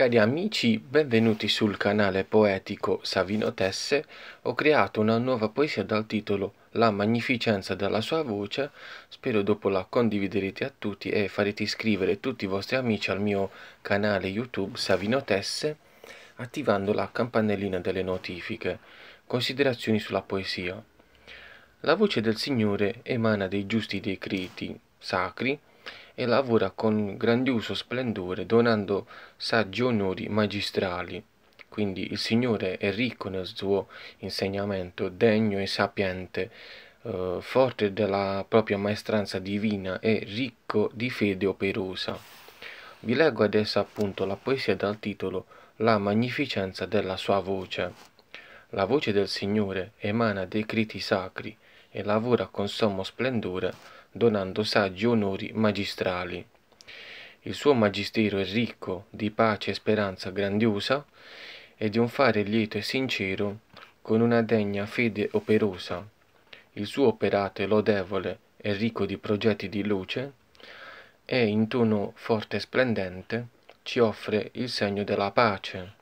Cari amici, benvenuti sul canale poetico Savino Tesse. Ho creato una nuova poesia dal titolo La magnificenza della sua voce. Spero dopo la condividerete a tutti e farete iscrivere tutti i vostri amici al mio canale YouTube Savino Tesse attivando la campanellina delle notifiche. Considerazioni sulla poesia. La voce del Signore emana dei giusti decreti sacri e lavora con grandioso splendore donando saggi onori magistrali. Quindi il Signore è ricco nel suo insegnamento, degno e sapiente, eh, forte della propria maestranza divina e ricco di fede operosa. Vi leggo adesso appunto la poesia dal titolo La magnificenza della sua voce. La voce del Signore emana dei criti sacri e lavora con sommo splendore donando saggi onori magistrali. Il suo magistero è ricco di pace e speranza grandiosa e di un fare lieto e sincero con una degna fede operosa. Il suo operato è lodevole e ricco di progetti di luce e in tono forte e splendente ci offre il segno della pace.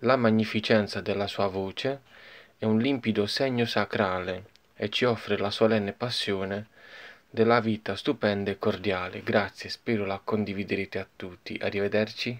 La magnificenza della sua voce è un limpido segno sacrale e ci offre la solenne passione della vita stupenda e cordiale. Grazie, spero la condividerete a tutti. Arrivederci.